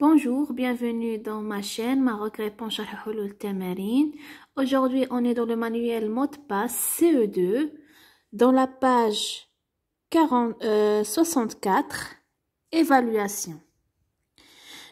Bonjour, bienvenue dans ma chaîne Maroc la Hulul Tamarin. Aujourd'hui, on est dans le manuel mot e de passe CE2, dans la page 40, 64, euh, évaluation.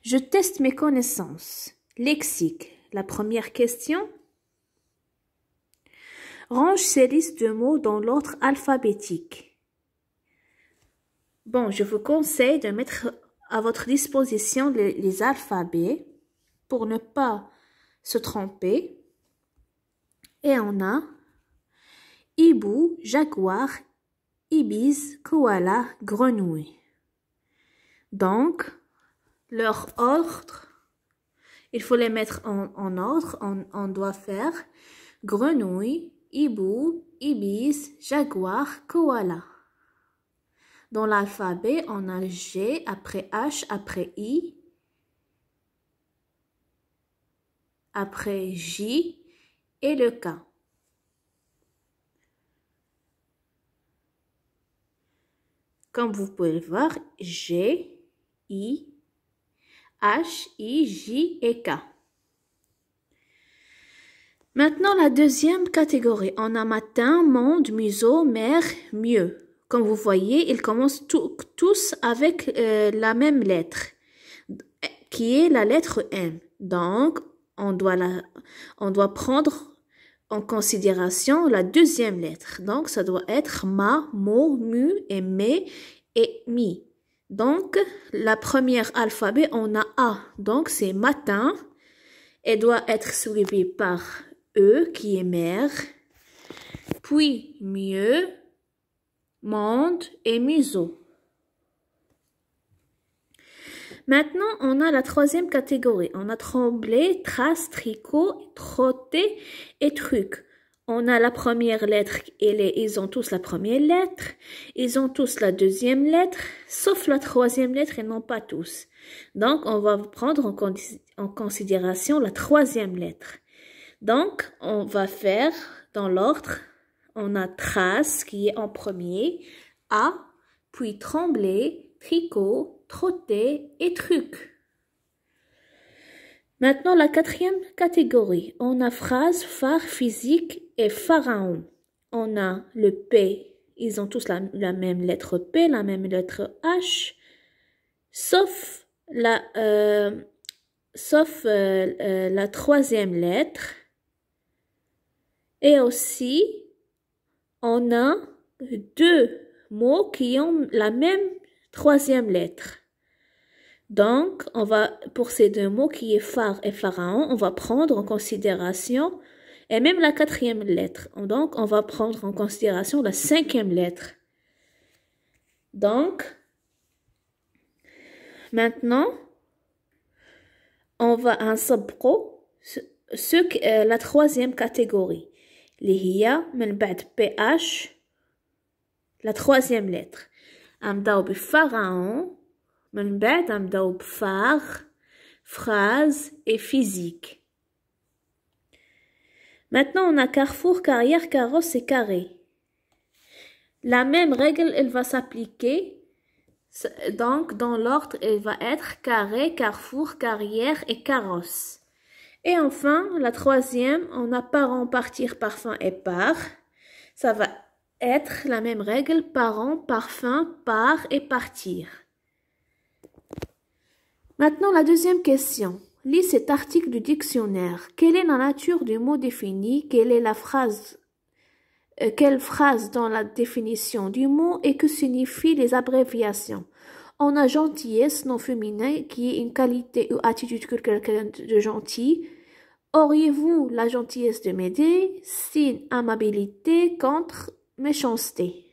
Je teste mes connaissances. Lexique, la première question. Range ces listes de mots dans l'ordre alphabétique. Bon, je vous conseille de mettre à votre disposition les, alphabets pour ne pas se tromper. Et on a hibou, jaguar, ibis, koala, grenouille. Donc, leur ordre, il faut les mettre en, ordre. On, doit faire grenouille, hibou, ibis, jaguar, koala. Dans l'alphabet, on a G, après H, après I, après J et le K. Comme vous pouvez le voir, G, I, H, I, J et K. Maintenant, la deuxième catégorie. On a matin, monde, museau, mer, mieux. Comme vous voyez, ils commencent tous avec euh, la même lettre, qui est la lettre M. Donc, on doit, la, on doit prendre en considération la deuxième lettre. Donc, ça doit être ma, mo, mu et mé et mi. Donc, la première alphabet, on a A. Donc, c'est matin. et doit être suivie par E, qui est mère. Puis, mieux, Monde et museau. Maintenant, on a la troisième catégorie. On a tremblé, trace, tricot, trotté et truc. On a la première lettre, et les, ils ont tous la première lettre, ils ont tous la deuxième lettre, sauf la troisième lettre et non pas tous. Donc, on va prendre en considération la troisième lettre. Donc, on va faire dans l'ordre on a trace qui est en premier, a, puis trembler, tricot, trotter et truc. Maintenant, la quatrième catégorie. On a phrase, phare, physique et pharaon. On a le P. Ils ont tous la, même lettre P, la même lettre H, sauf la, euh, sauf, euh, euh, la troisième lettre. Et aussi, on a deux mots qui ont la même troisième lettre. Donc, on va, pour ces deux mots qui est phare et pharaon, on va prendre en considération et même la quatrième lettre. Donc, on va prendre en considération la cinquième lettre. Donc, maintenant, on va en sabro, ce, la troisième catégorie. اللي هي من بعد بي اش لا pharaon. لتر phrase et physique. Maintenant, on a carrefour, carrière, carrosse et carré. La même règle, elle va s'appliquer. Donc, dans l'ordre, elle va être carré, carrefour, carrière et carrosse. Et enfin, la troisième, en PARENT, partir parfum et par, ça va être la même règle, parent, parfum, par et partir. Maintenant, la deuxième question. Lis cet article du dictionnaire. Quelle est la nature du mot défini Quelle est la phrase euh, Quelle phrase dans la définition du mot et que signifient les abréviations on a gentillesse non féminin qui est une qualité ou attitude que quelqu'un de gentil. Auriez-vous la gentillesse de m'aider Signe amabilité contre méchanceté.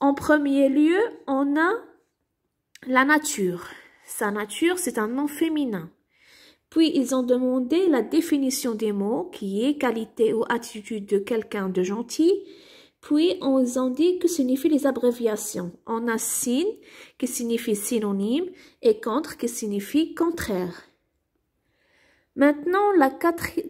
En premier lieu, on a la nature. Sa nature, c'est un nom féminin. Puis ils ont demandé la définition des mots qui est qualité ou attitude de quelqu'un de gentil puis, on nous a dit que signifient les abréviations. On a signe, qui signifie synonyme, et contre, qui signifie contraire. Maintenant, la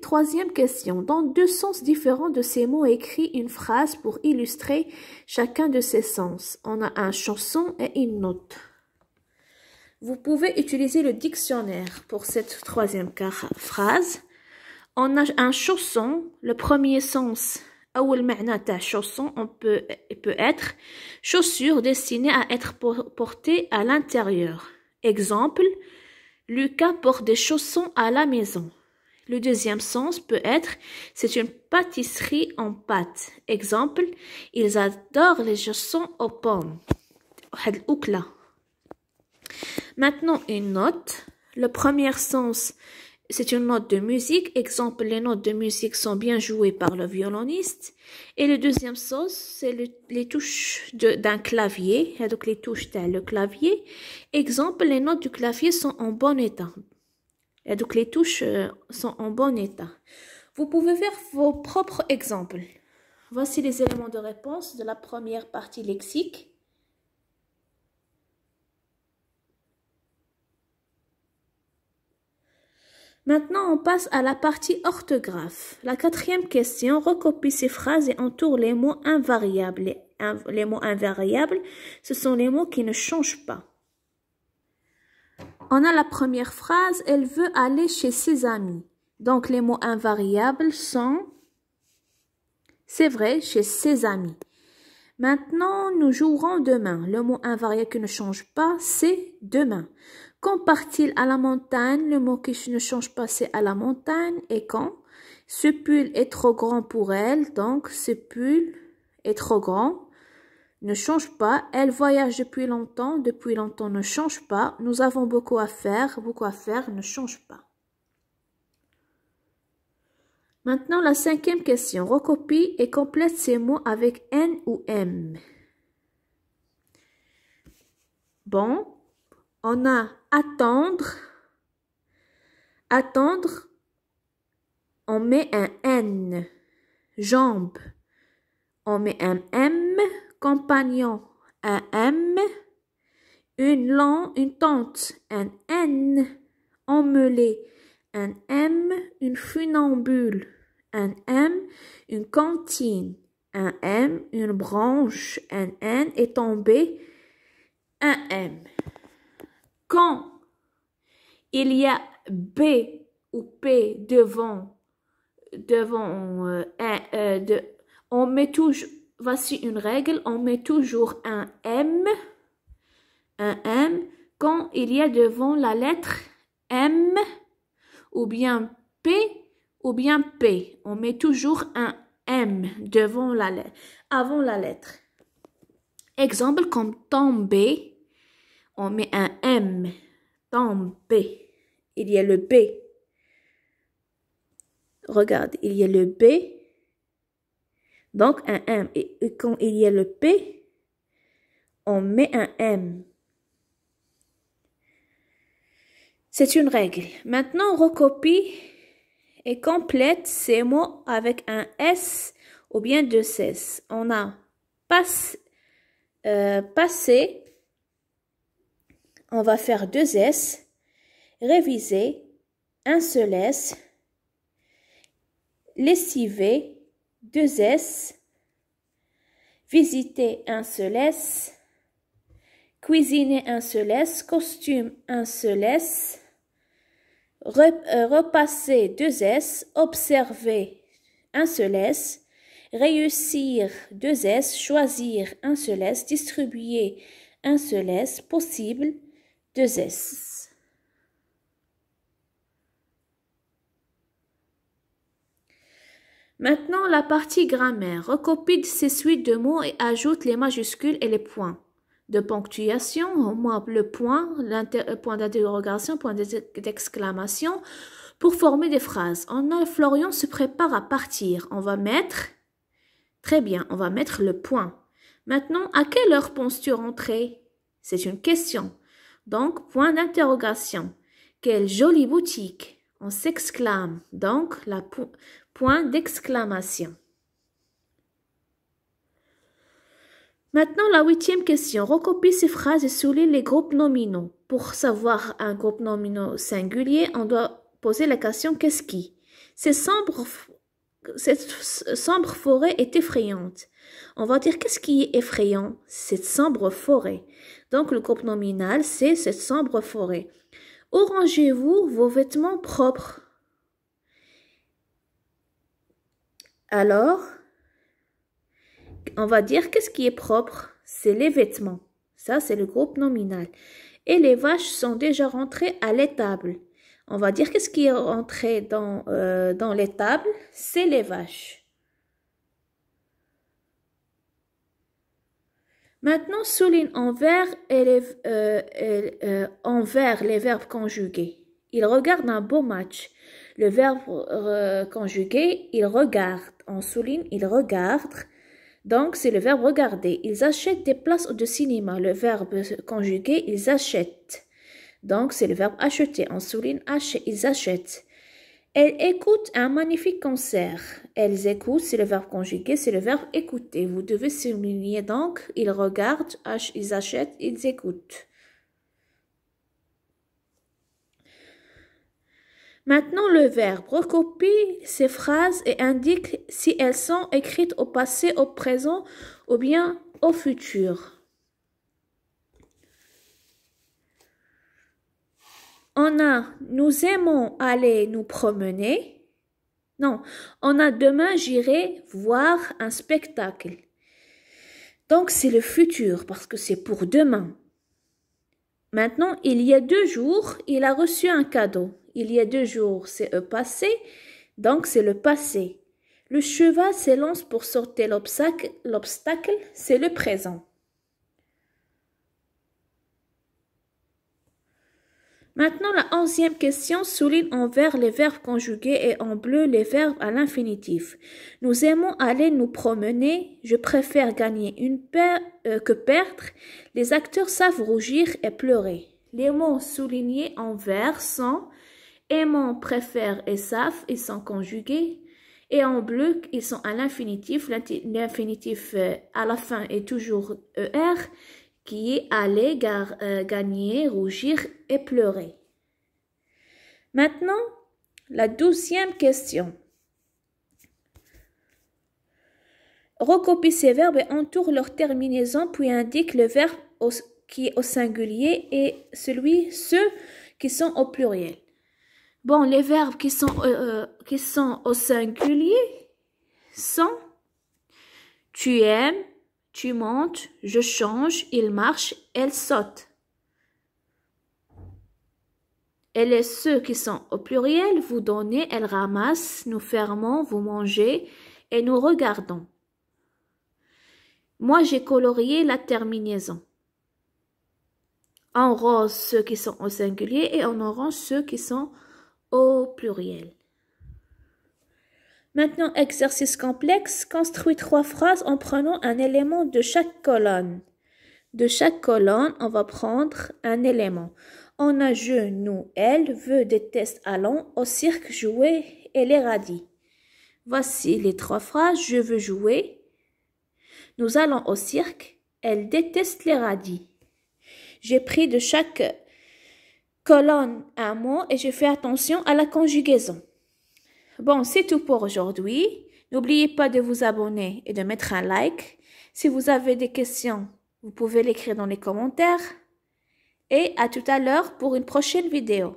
troisième question. Dans deux sens différents de ces mots, écrit une phrase pour illustrer chacun de ces sens. On a un chanson et une note. Vous pouvez utiliser le dictionnaire pour cette troisième phrase. On a un chanson, le premier sens le sens chausson on peut, être chaussures destinées à être portées à l'intérieur. Exemple, Lucas porte des chaussons à la maison. Le deuxième sens peut être c'est une pâtisserie en pâte. Exemple, ils adorent les chaussons aux pommes. Maintenant, une note. Le premier sens c'est une note de musique. Exemple, les notes de musique sont bien jouées par le violoniste. Et le deuxième sens, c'est les touches d'un clavier. Et donc, les touches d'un le clavier. Exemple, les notes du clavier sont en bon état. Et donc, les touches euh, sont en bon état. Vous pouvez faire vos propres exemples. Voici les éléments de réponse de la première partie lexique. Maintenant, on passe à la partie orthographe. La quatrième question, recopie ces phrases et entoure les mots invariables. Les, mots invariables, ce sont les mots qui ne changent pas. On a la première phrase, elle veut aller chez ses amis. Donc les mots invariables sont, c'est vrai, chez ses amis. Maintenant, nous jouerons demain. Le mot invarié qui ne change pas, c'est demain. Quand part-il à la montagne Le mot qui ne change pas, c'est à la montagne. Et quand Ce pull est trop grand pour elle, donc ce pull est trop grand ne change pas. Elle voyage depuis longtemps, depuis longtemps ne change pas. Nous avons beaucoup à faire, beaucoup à faire ne change pas. Maintenant, la cinquième question. Recopie et complète ces mots avec N ou M. Bon, on a attendre. Attendre, on met un N. Jambe, on met un M. Compagnon, un M. Une langue une tente, un N. Emmêlé, un M. Une funambule, un M, une cantine, un M, une branche, un N, est tombé, un M. Quand il y a B ou P devant, devant euh, euh, on met toujours, voici une règle, on met toujours un M, un M, quand il y a devant la lettre M ou bien P, ou bien P. On met toujours un M devant la lettre, avant la lettre. Exemple comme tomber, on met un M. Tomber. Il y a le B. Regarde, il y a le B. Donc un M. Et, quand il y a le P, on met un M. C'est une règle. Maintenant, on recopie et complète ces mots avec un S ou bien deux S. On a passe, euh, passé, on va faire deux S, réviser, un seul S, lessiver, deux S, visiter, un seul S, cuisiner, un seul S, costume, un seul S, euh, repasser deux S, observer un seul S, réussir deux S, choisir un seul S, distribuer un seul S, possible deux S. Maintenant, la partie grammaire. Recopie ces suites de mots et ajoute les majuscules et les points de ponctuation, au moins le point, euh, point d'interrogation, point d'exclamation, pour former des phrases. On a Florian se prépare à partir. On va mettre, très bien, on va mettre le point. Maintenant, à quelle heure penses-tu rentrer C'est une question. Donc, point d'interrogation. Quelle jolie boutique On s'exclame. Donc, la point d'exclamation. Maintenant, la huitième question. Recopie ces phrases et souligne les groupes nominaux. Pour savoir un groupe nominal singulier, on doit poser la question qu'est-ce qui cette sombre forêt est effrayante. On va dire qu'est-ce qui est effrayant Cette sombre forêt. Donc le groupe nominal, c'est cette sombre forêt. Où rangez-vous vos vêtements propres Alors, on va dire qu'est-ce qui est propre C'est les vêtements. Ça, c'est le groupe nominal. Et les vaches sont déjà rentrées à l'étable. On va dire qu'est-ce qui est rentré dans, euh, dans l'étable C'est les vaches. Maintenant, souligne en vert, euh, euh, les, verbes conjugués. Il regarde un beau match. Le verbe conjugué, il regarde. On souligne, il regarde. Donc, c'est le verbe regarder. Ils achètent des places de cinéma. Le verbe conjugué, ils achètent. Donc, c'est le verbe acheter. On souligne H, ils achètent. Elles écoutent un magnifique concert. Elles écoutent, c'est le verbe conjugué, c'est le verbe écouter. Vous devez souligner donc, ils regardent, ils achètent, ils écoutent. Maintenant, le verbe recopie ces phrases et indique si elles sont écrites au passé, au présent ou bien au futur. On a nous aimons aller nous promener. Non, on a demain j'irai voir un spectacle. Donc c'est le futur parce que c'est pour demain. Maintenant, il y a deux jours, il a reçu un cadeau il y a deux jours, c'est le passé, donc c'est le passé. Le cheval s'élance pour sortir l'obstacle, l'obstacle, c'est le présent. Maintenant, la onzième question souligne en vert les verbes conjugués et en bleu les verbes à l'infinitif. Nous aimons aller nous promener. Je préfère gagner une paire euh, que perdre. Les acteurs savent rougir et pleurer. Les mots soulignés en vert sont Aimant préfère et savent, ils sont conjugués. Et en bleu, ils sont à l'infinitif. L'infinitif euh, à la fin est toujours ER, qui est aller, euh, gagner, rougir et pleurer. Maintenant, la douzième question. Recopie ces verbes et entoure leur terminaison, puis indique le verbe qui est au singulier et celui, ceux qui sont au pluriel. Bon, les verbes qui sont, euh, euh, qui sont au singulier sont tu aimes, tu montes, je change, il marche, elle saute. Et les ceux qui sont au pluriel, vous donnez, elle ramasse, nous fermons, vous mangez et nous regardons. Moi, j'ai colorié la terminaison. En rose, ceux qui sont au singulier et en orange, ceux qui sont au pluriel. Maintenant, exercice complexe. Construis trois phrases en prenant un élément de chaque colonne. De chaque colonne, on va prendre un élément. On a je, nous, elle, veut, déteste, allons, au cirque, jouer et les radis. Voici les trois phrases. Je veux jouer. Nous allons au cirque. Elle déteste les radis. J'ai pris de chaque colonne un mot et je fais attention à la conjugaison. Bon, c'est tout pour aujourd'hui. N'oubliez pas de vous abonner et de mettre un like. Si vous avez des questions, vous pouvez l'écrire dans les commentaires. Et à tout à l'heure pour une prochaine vidéo.